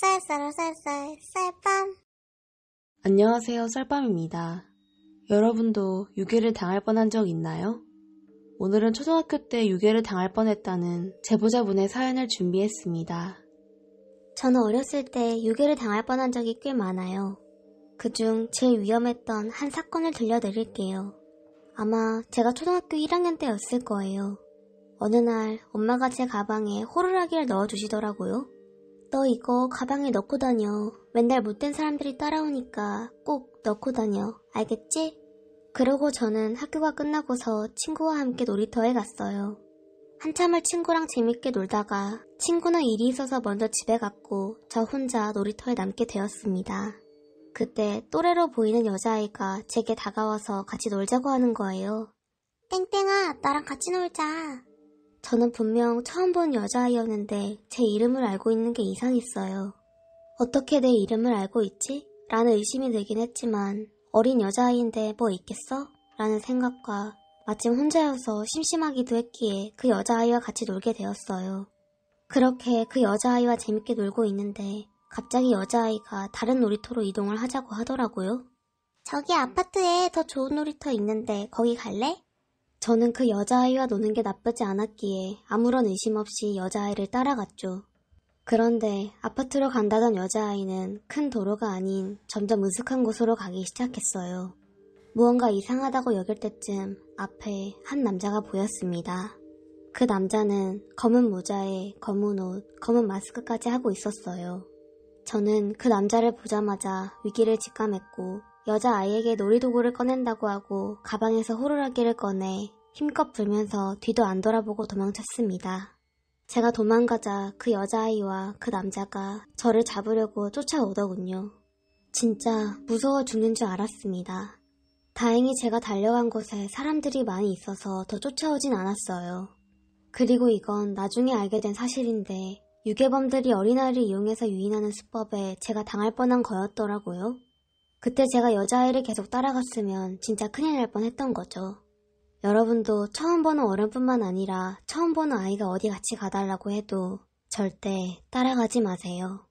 쌀쌀쌀쌀 쌀밤 안녕하세요 쌀밤입니다. 여러분도 유괴를 당할 뻔한 적 있나요? 오늘은 초등학교 때 유괴를 당할 뻔했다는 제보자분의 사연을 준비했습니다. 저는 어렸을 때 유괴를 당할 뻔한 적이 꽤 많아요. 그 중 제일 위험했던 한 사건을 들려드릴게요. 아마 제가 초등학교 1학년 때였을 거예요. 어느 날 엄마가 제 가방에 호루라기를 넣어주시더라고요. 너 이거 가방에 넣고 다녀. 맨날 못된 사람들이 따라오니까 꼭 넣고 다녀. 알겠지? 그러고 저는 학교가 끝나고서 친구와 함께 놀이터에 갔어요. 한참을 친구랑 재밌게 놀다가 친구는 일이 있어서 먼저 집에 갔고 저 혼자 놀이터에 남게 되었습니다. 그때 또래로 보이는 여자아이가 제게 다가와서 같이 놀자고 하는 거예요. 땡땡아, 나랑 같이 놀자. 저는 분명 처음 본 여자아이였는데 제 이름을 알고 있는 게 이상했어요. 어떻게 내 이름을 알고 있지? 라는 의심이 들긴 했지만 어린 여자아이인데 뭐 있겠어? 라는 생각과 마침 혼자여서 심심하기도 했기에 그 여자아이와 같이 놀게 되었어요. 그렇게 그 여자아이와 재밌게 놀고 있는데 갑자기 여자아이가 다른 놀이터로 이동을 하자고 하더라고요. 저기 아파트에 더 좋은 놀이터 있는데 거기 갈래? 저는 그 여자아이와 노는 게 나쁘지 않았기에 아무런 의심 없이 여자아이를 따라갔죠. 그런데 아파트로 간다던 여자아이는 큰 도로가 아닌 점점 으슥한 곳으로 가기 시작했어요. 무언가 이상하다고 여길 때쯤 앞에 한 남자가 보였습니다. 그 남자는 검은 모자에 검은 옷, 검은 마스크까지 하고 있었어요. 저는 그 남자를 보자마자 위기를 직감했고 여자아이에게 놀이도구를 꺼낸다고 하고 가방에서 호루라기를 꺼내 힘껏 불면서 뒤도 안 돌아보고 도망쳤습니다. 제가 도망가자 그 여자아이와 그 남자가 저를 잡으려고 쫓아오더군요. 진짜 무서워 죽는 줄 알았습니다. 다행히 제가 달려간 곳에 사람들이 많이 있어서 더 쫓아오진 않았어요. 그리고 이건 나중에 알게 된 사실인데 유괴범들이 어린아이를 이용해서 유인하는 수법에 제가 당할 뻔한 거였더라고요. 그때 제가 여자아이를 계속 따라갔으면 진짜 큰일 날 뻔했던 거죠. 여러분도 처음 보는 어른뿐만 아니라 처음 보는 아이가 어디 같이 가달라고 해도 절대 따라가지 마세요.